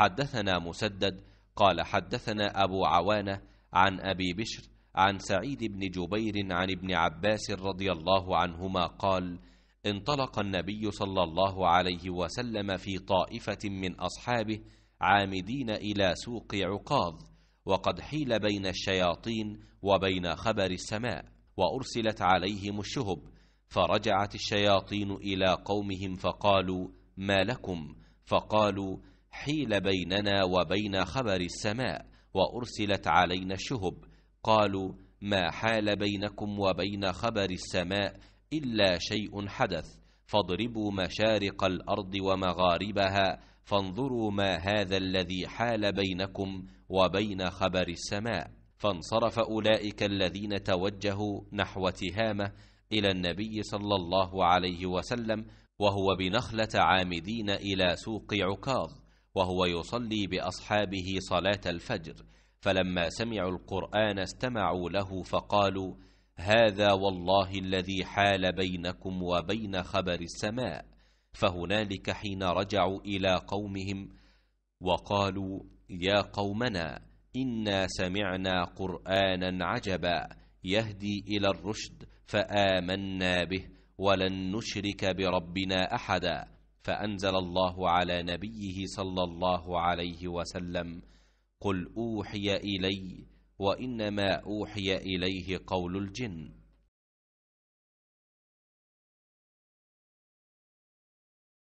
حدثنا مسدد قال حدثنا أبو عوانة عن أبي بشر عن سعيد بن جبير عن ابن عباس رضي الله عنهما قال انطلق النبي صلى الله عليه وسلم في طائفة من أصحابه عامدين إلى سوق عكاظ وقد حيل بين الشياطين وبين خبر السماء وأرسلت عليهم الشهب فرجعت الشياطين إلى قومهم فقالوا ما لكم فقالوا حيل بيننا وبين خبر السماء وأرسلت علينا الشهب قالوا ما حال بينكم وبين خبر السماء إلا شيء حدث فاضربوا مشارق الأرض ومغاربها فانظروا ما هذا الذي حال بينكم وبين خبر السماء فانصرف أولئك الذين توجهوا نحو تهامة إلى النبي صلى الله عليه وسلم وهو بنخلة عامدين إلى سوق عكاظ وهو يصلي باصحابه صلاه الفجر فلما سمعوا القران استمعوا له فقالوا هذا والله الذي حال بينكم وبين خبر السماء فهنالك حين رجعوا الى قومهم وقالوا يا قومنا انا سمعنا قرانا عجبا يهدي الى الرشد فامنا به ولن نشرك بربنا احدا فأنزل الله على نبيه صلى الله عليه وسلم قل أوحي إلي وإنما أوحي إليه قول الجن